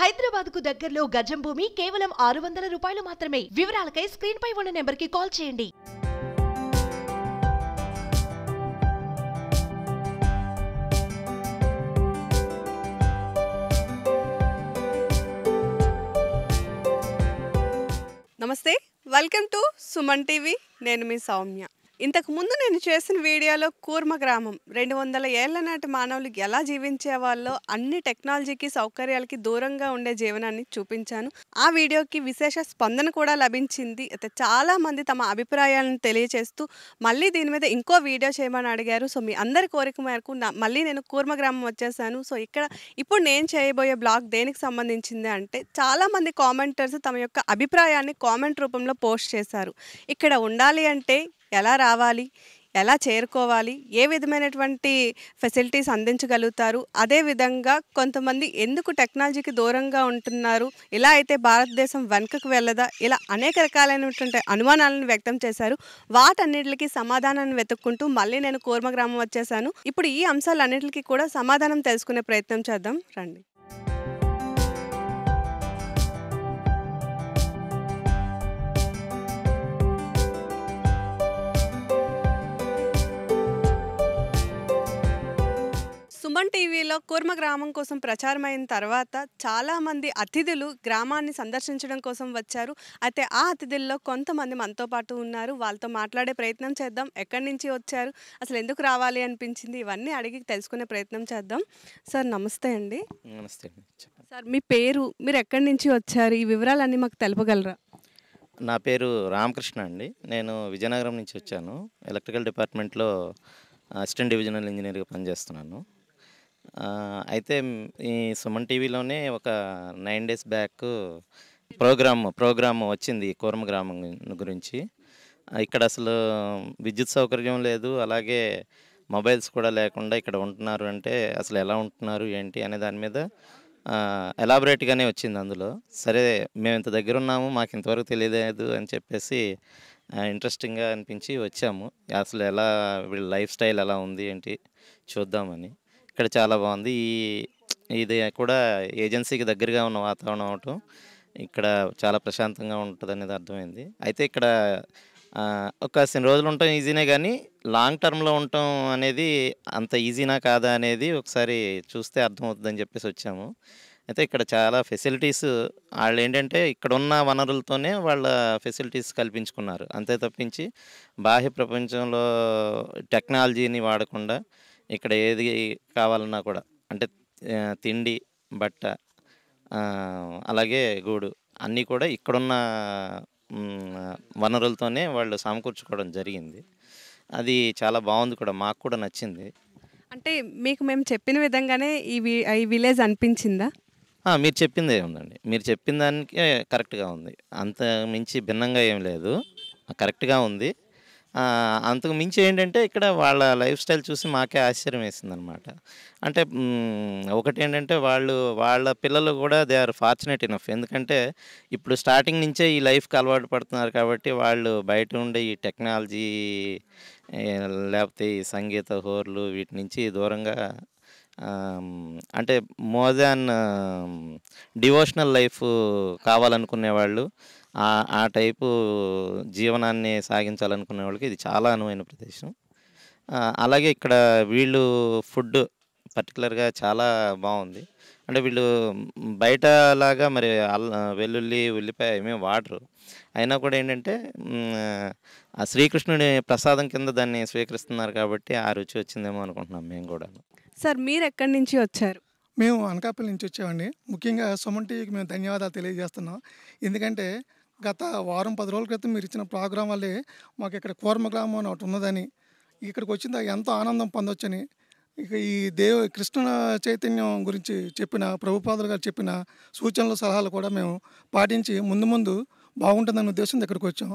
హైదరాబాద్ కు దగ్గరలో గజం భూమి కేవలం ఆరు వందల రూపాయలు మాత్రమే వివరాలకై స్క్రీన్ పై ఉన్న నెంబర్ కి కాల్ చేయండి నమస్తే వెల్కమ్ టు సుమన్ టీవీ నేను మీ సౌమ్య ఇంతకుముందు నేను చేసిన వీడియోలో కూర్మ గ్రామం రెండు వందల ఏళ్ల నాటి మానవులు ఎలా జీవించే వాళ్ళో అన్ని టెక్నాలజీకి సౌకర్యాలకి దూరంగా ఉండే జీవనాన్ని చూపించాను ఆ వీడియోకి విశేష స్పందన కూడా లభించింది అయితే చాలామంది తమ అభిప్రాయాలను తెలియజేస్తూ మళ్ళీ దీని మీద ఇంకో వీడియో చేయమని అడిగారు సో మీ అందరి కోరిక మేరకు మళ్ళీ నేను కూర్మ గ్రామం వచ్చేసాను సో ఇక్కడ ఇప్పుడు నేను చేయబోయే బ్లాగ్ దేనికి సంబంధించింది అంటే చాలామంది కామెంటర్స్ తమ యొక్క అభిప్రాయాన్ని కామెంట్ రూపంలో పోస్ట్ చేశారు ఇక్కడ ఉండాలి అంటే ఎలా రావాలి ఎలా చేరుకోవాలి ఏ విధమైనటువంటి ఫెసిలిటీస్ అందించగలుగుతారు అదేవిధంగా కొంతమంది ఎందుకు టెక్నాలజీకి దూరంగా ఉంటున్నారు ఇలా అయితే భారతదేశం వెనుకకు వెళ్ళదా ఇలా అనేక రకాలైనటువంటి అనుమానాలను వ్యక్తం చేశారు వాటన్నిటికీ సమాధానాన్ని వెతుక్కుంటూ మళ్ళీ నేను కూర్మ గ్రామం వచ్చేసాను ఇప్పుడు ఈ అంశాలన్నింటికి కూడా సమాధానం తెలుసుకునే ప్రయత్నం చేద్దాం రండి కుంభం టీవీలో కూర్మ గ్రామం కోసం ప్రచారం అయిన తర్వాత చాలామంది అతిథులు గ్రామాన్ని సందర్శించడం కోసం వచ్చారు అయితే ఆ అతిథుల్లో కొంతమంది మనతో పాటు ఉన్నారు వాళ్ళతో మాట్లాడే ప్రయత్నం చేద్దాం ఎక్కడి నుంచి వచ్చారు అసలు ఎందుకు రావాలి అనిపించింది ఇవన్నీ అడిగి తెలుసుకునే ప్రయత్నం చేద్దాం సార్ నమస్తే అండి నమస్తే సార్ మీ పేరు మీరు ఎక్కడి నుంచి వచ్చారు ఈ వివరాలన్నీ మాకు తెలుపగలరా నా పేరు రామకృష్ణ అండి నేను విజయనగరం నుంచి వచ్చాను ఎలక్ట్రికల్ డిపార్ట్మెంట్లో అసిస్టెంట్ డివిజనల్ ఇంజనీర్గా పనిచేస్తున్నాను అయితే ఈ సుమన్ టీవీలోనే ఒక nine days back program program వచ్చింది కూరమ గ్రామం గురించి ఇక్కడ అసలు విద్యుత్ సౌకర్యం లేదు అలాగే మొబైల్స్ కూడా లేకుండా ఇక్కడ ఉంటున్నారు అంటే అసలు ఎలా ఉంటున్నారు ఏంటి అనే దాని మీద ఎలాబరేట్గానే వచ్చింది అందులో సరే మేము ఇంత దగ్గర ఉన్నాము మాకు ఇంతవరకు తెలియలేదు అని చెప్పేసి ఇంట్రెస్టింగ్గా అనిపించి వచ్చాము అసలు ఎలా వీళ్ళ లైఫ్ స్టైల్ ఎలా ఉంది ఏంటి చూద్దామని ఇక్కడ చాలా బాగుంది ఈ ఇది కూడా ఏజెన్సీకి దగ్గరగా ఉన్న వాతావరణం అవటం ఇక్కడ చాలా ప్రశాంతంగా ఉంటుంది అనేది అర్థమైంది అయితే ఇక్కడ ఒక కొన్ని రోజులు ఉండటం ఈజీనే కానీ లాంగ్ టర్మ్లో ఉండటం అనేది అంత ఈజీనా కాదా అనేది ఒకసారి చూస్తే అర్థమవుతుందని చెప్పేసి వచ్చాము అయితే ఇక్కడ చాలా ఫెసిలిటీస్ వాళ్ళు ఏంటంటే ఇక్కడ ఉన్న వనరులతోనే వాళ్ళ ఫెసిలిటీస్ కల్పించుకున్నారు అంతే తప్పించి బాహ్య ప్రపంచంలో టెక్నాలజీని వాడకుండా ఇక్కడ ఏది కావాలన్నా కూడా అంటే తిండి బట్ట అలాగే గూడు అన్నీ కూడా ఇక్కడున్న వనరులతోనే వాళ్ళు సమకూర్చుకోవడం జరిగింది అది చాలా బాగుంది కూడా మాకు కూడా నచ్చింది అంటే మీకు మేము చెప్పిన విధంగానే ఈ ఈ విలేజ్ అనిపించిందా మీరు చెప్పిందే ఉందండి మీరు చెప్పిన దానికే కరెక్ట్గా ఉంది అంత మించి భిన్నంగా ఏం లేదు కరెక్ట్గా ఉంది అంతకు మించి ఏంటంటే ఇక్కడ వాళ్ళ లైఫ్ స్టైల్ చూసి మాకే ఆశ్చర్యం వేసింది అనమాట అంటే ఒకటి ఏంటంటే వాళ్ళు వాళ్ళ పిల్లలు కూడా దే ఆర్ ఫార్చునేట్ ఇనఫ్ ఎందుకంటే ఇప్పుడు స్టార్టింగ్ నుంచే ఈ లైఫ్కి అలవాటు పడుతున్నారు కాబట్టి వాళ్ళు బయట ఉండే ఈ టెక్నాలజీ లేకపోతే ఈ సంగీత హోర్లు వీటి నుంచి దూరంగా అంటే మోర్ దాన్ డివోషనల్ లైఫ్ కావాలనుకునే వాళ్ళు ఆ టైపు జీవనాన్ని సాగించాలనుకునే వాళ్ళకి ఇది చాలా అనువైన ప్రదేశం. అలాగే ఇక్కడ వీళ్ళు ఫుడ్ పర్టిక్యులర్‌గా చాలా బాగుంది అంటే వీళ్ళు బయటలాగా మరి అల్ వెల్లుల్లి, ఉల్లిపాయ ఏమీ వాడరు. అయినా కూడా ఏంటంటే ఆ శ్రీకృష్ణుడి ప్రసాదం కింద దాన్ని స్వీకరిస్తున్నారు కాబట్టి ఆ రుచి వచ్చిందేమో అనుకుంటున్నాం మేము కూడా సార్ మీరు ఎక్కడి నుంచి వచ్చారు మేము అనకాపల్లి నుంచి వచ్చామండి ముఖ్యంగా సుమన్ టీవీకి మేము ధన్యవాదాలు తెలియజేస్తున్నాం ఎందుకంటే గత వారం పది రోజుల క్రితం మీరు ఇచ్చిన ప్రోగ్రాం వల్లే మాకు ఇక్కడ కూర్మ గ్రామం అని ఒకటి ఉన్నదని ఇక్కడికి వచ్చిన ఎంతో ఆనందం పొందొచ్చని ఇక ఈ దేవ కృష్ణ చైతన్యం గురించి చెప్పిన ప్రభుపాదులు గారు చెప్పిన సూచనలు సలహాలు కూడా మేము పాటించి ముందు ముందు బాగుంటుందనే ఉద్దేశం దగ్గరికి వచ్చాం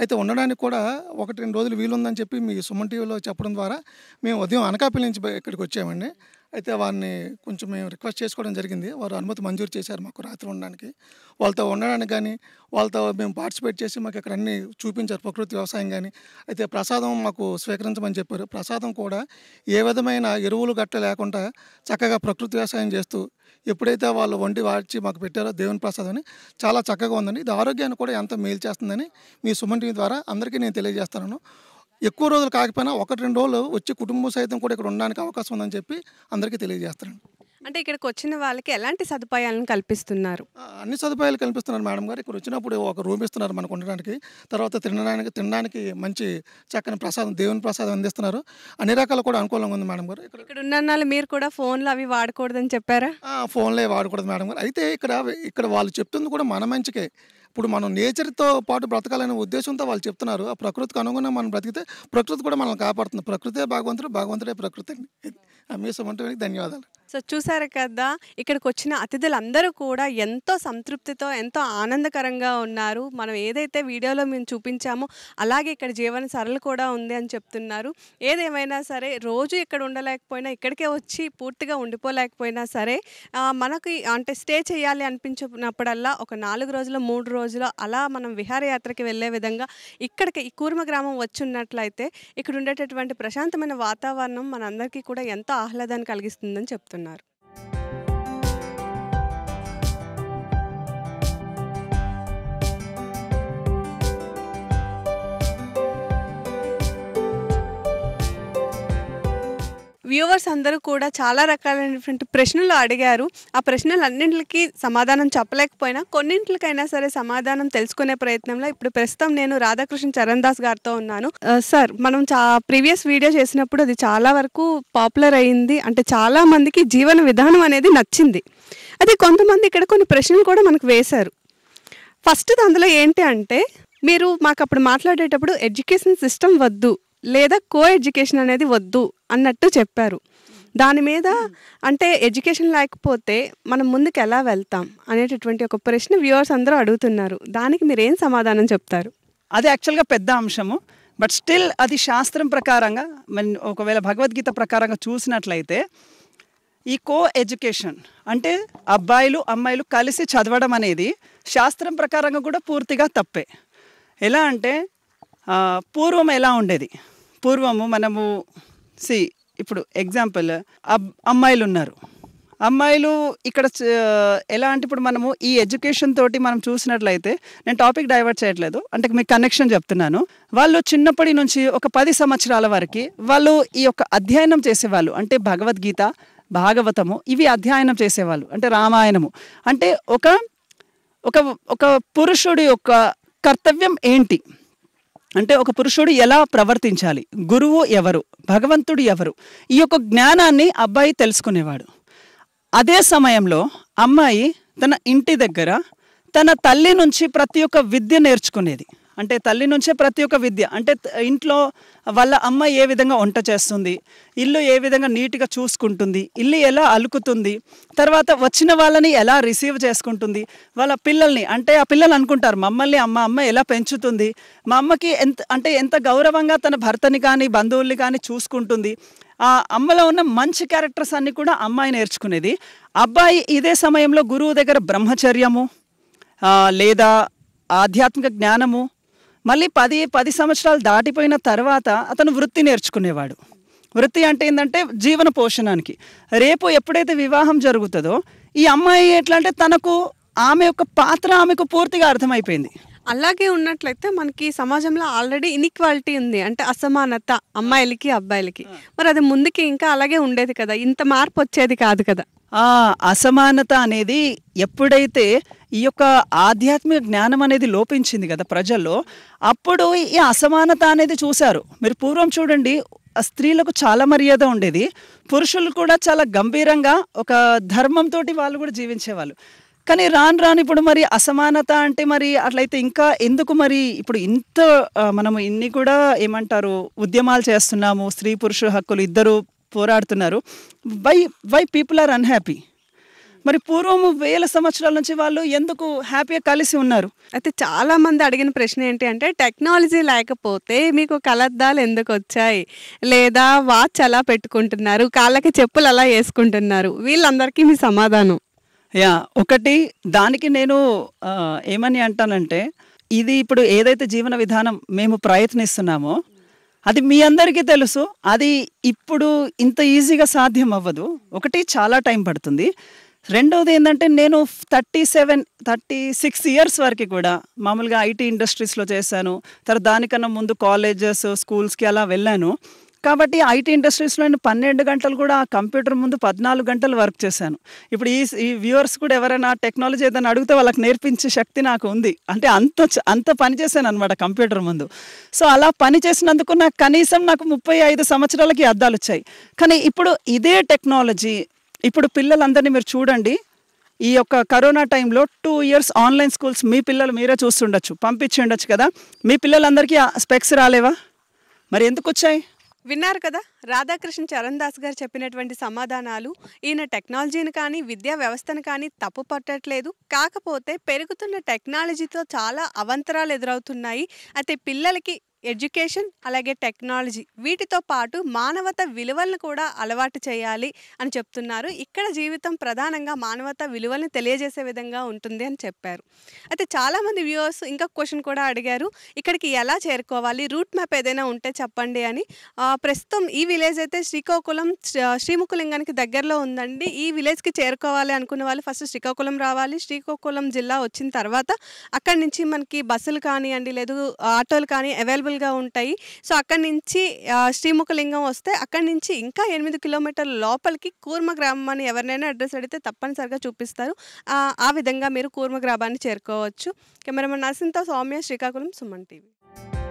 అయితే ఉండడానికి కూడా ఒకటి రెండు రోజులు వీలుందని చెప్పి మీ సుమన్ టీవీలో చెప్పడం ద్వారా మేము ఉదయం అనకాపల్లి నుంచి ఇక్కడికి వచ్చామండి అయితే వారిని కొంచెం మేము రిక్వెస్ట్ చేసుకోవడం జరిగింది వారు అనుమతి మంజూరు చేశారు మాకు రాత్రి ఉండడానికి వాళ్ళతో ఉండడానికి కానీ వాళ్ళతో మేము పార్టిసిపేట్ చేసి మాకు ఇక్కడ అన్నీ చూపించారు ప్రకృతి వ్యవసాయం కానీ అయితే ప్రసాదం మాకు స్వీకరించమని చెప్పారు ప్రసాదం కూడా ఏ విధమైన ఎరువులు గట్ట లేకుండా చక్కగా ప్రకృతి వ్యవసాయం చేస్తూ ఎప్పుడైతే వాళ్ళు వండి వాడిచి మాకు పెట్టారో దేవుని ప్రసాదం అని చాలా చక్కగా ఉందని ఇది ఆరోగ్యాన్ని కూడా ఎంత మేలు చేస్తుందని మీ సుమంటి ద్వారా అందరికీ నేను తెలియజేస్తాను ఎక్కువ రోజులు కాకపోయినా ఒకటి రెండు రోజులు వచ్చి కుటుంబం సైతం కూడా ఇక్కడ ఉండడానికి అవకాశం ఉందని చెప్పి అందరికీ తెలియజేస్తారండి అంటే ఇక్కడికి వచ్చిన వాళ్ళకి ఎలాంటి సదుపాయాలను కల్పిస్తున్నారు అన్ని సదుపాయాలు కల్పిస్తున్నారు మేడం గారు ఇక్కడ వచ్చినప్పుడు ఒక రూమ్ ఇస్తున్నారు మనకు ఉండడానికి తర్వాత తినడానికి తినడానికి మంచి చక్కని ప్రసాదం దేవుని ప్రసాదం అందిస్తున్నారు అన్ని రకాల కూడా అనుకూలంగా ఉంది మేడం గారు ఇక్కడ ఉన్న మీరు కూడా ఫోన్లు అవి వాడకూడదని చెప్పారా ఫోన్లే వాడకూడదు మేడం గారు అయితే ఇక్కడ ఇక్కడ వాళ్ళు చెప్తుంది కూడా మన మంచికే ఇప్పుడు మనం నేచర్తో పాటు బ్రతకాలనే ఉద్దేశంతో వాళ్ళు చెప్తున్నారు ఆ ప్రకృతికి అనుగుణంగా మనం బ్రతికితే ప్రకృతి కూడా మనల్ని కాపాడుతుంది ప్రకృతే భగవంతుడు భగవంతుడే ప్రకృతి అండి మీసం అంటే ధన్యవాదాలు సో చూసారు కదా ఇక్కడికి వచ్చిన అతిథులందరూ కూడా ఎంతో సంతృప్తితో ఎంతో ఆనందకరంగా ఉన్నారు మనం ఏదైతే వీడియోలో మేము చూపించామో అలాగే ఇక్కడ జీవన సరళ కూడా ఉంది అని చెప్తున్నారు ఏదేమైనా సరే రోజు ఇక్కడ ఉండలేకపోయినా ఇక్కడికే వచ్చి పూర్తిగా ఉండిపోలేకపోయినా సరే మనకి అంటే స్టే చేయాలి అనిపించినప్పుడల్లా ఒక నాలుగు రోజులు మూడు రోజులు అలా మనం విహారయాత్రకి వెళ్ళే విధంగా ఇక్కడికి ఈ కూర్మ గ్రామం వచ్చి ఉన్నట్లయితే ఇక్కడ ఉండేటటువంటి ప్రశాంతమైన వాతావరణం మనందరికీ కూడా ఎంతో ఆహ్లాదాన్ని కలిగిస్తుందని చెప్తున్నారు అన్నారు వ్యూవర్స్ అందరూ కూడా చాలా రకాలైనటువంటి ప్రశ్నలు అడిగారు ఆ ప్రశ్నలు అన్నింటికి సమాధానం చెప్పలేకపోయినా కొన్నింటికైనా సరే సమాధానం తెలుసుకునే ప్రయత్నంలో ఇప్పుడు ప్రస్తుతం నేను రాధాకృష్ణ చరణ్ దాస్ గారితో ఉన్నాను సార్ మనం చా ప్రీవియస్ వీడియో చేసినప్పుడు అది చాలా వరకు పాపులర్ అయింది అంటే చాలా మందికి జీవన విధానం అనేది నచ్చింది అదే కొంతమంది ఇక్కడ కొన్ని ప్రశ్నలు కూడా మనకు వేశారు ఫస్ట్ అందులో ఏంటి అంటే మీరు మాకు అప్పుడు మాట్లాడేటప్పుడు ఎడ్యుకేషన్ సిస్టమ్ వద్దు లేదా కో ఎడ్యుకేషన్ అనేది వద్దు అన్నట్టు చెప్పారు దాని మీద అంటే ఎడ్యుకేషన్ లేకపోతే మనం ముందుకు ఎలా వెళ్తాం అనేటటువంటి ఒక ప్రశ్న వ్యూవర్స్ అందరూ అడుగుతున్నారు దానికి మీరు ఏం సమాధానం చెప్తారు అది యాక్చువల్గా పెద్ద అంశము బట్ స్టిల్ అది శాస్త్రం ప్రకారంగా ఒకవేళ భగవద్గీత ప్రకారంగా చూసినట్లయితే ఈ కో ఎడ్యుకేషన్ అంటే అబ్బాయిలు అమ్మాయిలు కలిసి చదవడం అనేది శాస్త్రం ప్రకారంగా కూడా పూర్తిగా తప్పే ఎలా అంటే పూర్వం ఎలా ఉండేది పూర్వము మనము సి ఇప్పుడు ఎగ్జాంపుల్ అమ్మాయిలు ఉన్నారు అమ్మాయిలు ఇక్కడ ఎలా అంటే ఇప్పుడు మనము ఈ ఎడ్యుకేషన్ తోటి మనం చూసినట్లయితే నేను టాపిక్ డైవర్ట్ చేయట్లేదు అంటే మీకు కనెక్షన్ చెప్తున్నాను వాళ్ళు చిన్నప్పటి నుంచి ఒక పది సంవత్సరాల వరకు వాళ్ళు ఈ యొక్క అధ్యయనం చేసేవాళ్ళు అంటే భగవద్గీత భాగవతము ఇవి అధ్యయనం చేసేవాళ్ళు అంటే రామాయణము అంటే ఒక ఒక ఒక పురుషుడి యొక్క కర్తవ్యం ఏంటి అంటే ఒక పురుషుడు ఎలా ప్రవర్తించాలి గురువు ఎవరు భగవంతుడు ఎవరు ఈ యొక్క జ్ఞానాన్ని అబ్బాయి తెలుసుకునేవాడు అదే సమయంలో అమ్మాయి తన ఇంటి దగ్గర తన తల్లి నుంచి ప్రతి ఒక్క విద్య నేర్చుకునేది అంటే తల్లి నుంచే ప్రతి ఒక్క విద్య అంటే ఇంట్లో వాళ్ళ అమ్మ ఏ విధంగా వంట చేస్తుంది ఇల్లు ఏ విధంగా నీట్గా చూసుకుంటుంది ఇల్లు ఎలా అలుకుతుంది తర్వాత వచ్చిన వాళ్ళని ఎలా రిసీవ్ చేసుకుంటుంది వాళ్ళ పిల్లల్ని అంటే ఆ పిల్లలు అనుకుంటారు మమ్మల్ని అమ్మ అమ్మ ఎలా పెంచుతుంది మా అమ్మకి ఎంత అంటే ఎంత గౌరవంగా తన భర్తని కానీ బంధువుల్ని కానీ చూసుకుంటుంది ఆ అమ్మలో ఉన్న మంచి క్యారెక్టర్స్ అన్నీ కూడా అమ్మాయి నేర్చుకునేది అబ్బాయి ఇదే సమయంలో గురువు దగ్గర బ్రహ్మచర్యము లేదా ఆధ్యాత్మిక జ్ఞానము మళ్ళీ పది పది సంవత్సరాలు దాటిపోయిన తర్వాత అతను వృత్తి నేర్చుకునేవాడు వృత్తి అంటే ఏంటంటే జీవన పోషణానికి రేపు ఎప్పుడైతే వివాహం జరుగుతుందో ఈ అమ్మాయి ఎట్లా అంటే తనకు ఆమె యొక్క పాత్ర ఆమెకు పూర్తిగా అర్థమైపోయింది అలాగే ఉన్నట్లయితే మనకి సమాజంలో ఆల్రెడీ ఇన్ఈక్వాలిటీ ఉంది అంటే అసమానత అమ్మాయిలకి అబ్బాయిలకి మరి అది ముందుకి ఇంకా అలాగే ఉండేది కదా ఇంత మార్పు వచ్చేది కాదు కదా ఆ అసమానత అనేది ఎప్పుడైతే ఈ యొక్క ఆధ్యాత్మిక జ్ఞానం అనేది లోపించింది కదా ప్రజల్లో అప్పుడు ఈ అసమానత అనేది చూశారు మీరు పూర్వం చూడండి స్త్రీలకు చాలా మర్యాద ఉండేది పురుషులు కూడా చాలా గంభీరంగా ఒక ధర్మంతో వాళ్ళు కూడా జీవించేవాళ్ళు కానీ రాను రాను ఇప్పుడు మరి అసమానత అంటే మరి అట్లయితే ఇంకా ఎందుకు మరి ఇప్పుడు ఇంత మనము ఇన్ని కూడా ఏమంటారు ఉద్యమాలు చేస్తున్నాము స్త్రీ పురుష హక్కులు ఇద్దరు పోరాడుతున్నారు why why people are unhappy మరి పూర్వము వేల సంవత్సరాల నుంచి వాళ్ళు ఎందుకు హ్యాపీగా కలిసి ఉన్నారు అయితే చాలా మంది అడిగిన ప్రశ్న ఏంటి అంటే టెక్నాలజీ లేకపోతే మీకు కలద్దాలు ఎందుకు వచ్చాయి లేదా వాచ్ అలా పెట్టుకుంటున్నారు కాళ్ళకి చెప్పులు అలా వేసుకుంటున్నారు వీళ్ళందరికీ మీ సమాధానం యా ఒకటి దానికి నేను ఏమని అంటానంటే ఇది ఇప్పుడు ఏదైతే జీవన విధానం మేము ప్రయత్నిస్తున్నామో అది మీ అందరికీ తెలుసు అది ఇప్పుడు ఇంత ఈజీగా సాధ్యం అవ్వదు ఒకటి చాలా టైం పడుతుంది రెండవది ఏంటంటే నేను thirty seven thirty six years వరకు కూడా మామూలుగా ఐటీ ఇండస్ట్రీస్లో చేశాను తర్వాత దానికన్నా ముందు కాలేజెస్ స్కూల్స్కి అలా వెళ్ళాను కాబట్టి ఐటీ ఇండస్ట్రీస్లో నేను పన్నెండు గంటలు కూడా ఆ కంప్యూటర్ ముందు పద్నాలుగు గంటలు వర్క్ చేశాను ఇప్పుడు ఈ ఈ వ్యూవర్స్ కూడా ఎవరైనా టెక్నాలజీ ఏదైనా అడిగితే వాళ్ళకి నేర్పించే శక్తి నాకు ఉంది అంటే అంత అంత పని చేశాను అనమాట కంప్యూటర్ ముందు సో అలా పని చేసినందుకు నాకు కనీసం నాకు ముప్పై ఐదు సంవత్సరాలకి అద్దాలు వచ్చాయి కానీ ఇప్పుడు ఇదే టెక్నాలజీ ఇప్పుడు పిల్లలందరినీ మీరు చూడండి ఈ యొక్క కరోనా టైంలో టూ ఇయర్స్ ఆన్లైన్ స్కూల్స్ మీ పిల్లలు మీరే చూస్తుండొచ్చు పంపించి ఉండొచ్చు కదా మీ పిల్లలందరికీ స్పెక్స్ రాలేవా మరి ఎందుకు వచ్చాయి విన్నారు కదా రాధాకృష్ణ చరణ్ దాస్ గారు చెప్పినటువంటి సమాధానాలు ఈయన టెక్నాలజీని కానీ విద్యా వ్యవస్థను కానీ తప్పు పట్టట్లేదు కాకపోతే పెరుగుతున్న టెక్నాలజీతో చాలా అవంతరాలు ఎదురవుతున్నాయి అయితే పిల్లలకి ఎడ్యుకేషన్ అలాగే టెక్నాలజీ వీటితో పాటు మానవత విలువలను కూడా అలవాటు చేయాలి అని చెప్తున్నారు ఇక్కడ జీవితం ప్రధానంగా మానవత విలువలను తెలియజేసే విధంగా ఉంటుంది అని చెప్పారు అయితే చాలామంది వ్యూవర్స్ ఇంకొక క్వశ్చన్ కూడా అడిగారు ఇక్కడికి ఎలా చేరుకోవాలి రూట్ మ్యాప్ ఏదైనా ఉంటే చెప్పండి అని ప్రస్తుతం ఈ విలేజ్ అయితే శ్రీకాకుళం శ్రీముఖలింగానికి దగ్గరలో ఉందండి ఈ విలేజ్కి చేరుకోవాలి అనుకున్న వాళ్ళు ఫస్ట్ శ్రీకాకుళం రావాలి శ్రీకాకుళం జిల్లా వచ్చిన తర్వాత అక్కడి నుంచి మనకి బస్సులు కానివ్వండి లేదు ఆటోలు కానీ అవైలబుల్ బ్యూటిఫుల్గా ఉంటాయి సో అక్కడి నుంచి శ్రీముఖలింగం వస్తే అక్కడి నుంచి ఇంకా ఎనిమిది కిలోమీటర్ల లోపలికి కూర్మ గ్రామం అని ఎవరినైనా అడ్రస్ అడిగితే తప్పనిసరిగా చూపిస్తారు ఆ విధంగా మీరు కూర్మ గ్రామాన్ని చేరుకోవచ్చు కెమెరామెన్ నరసింత సౌమ్య శ్రీకాకుళం సుమన్ టీవీ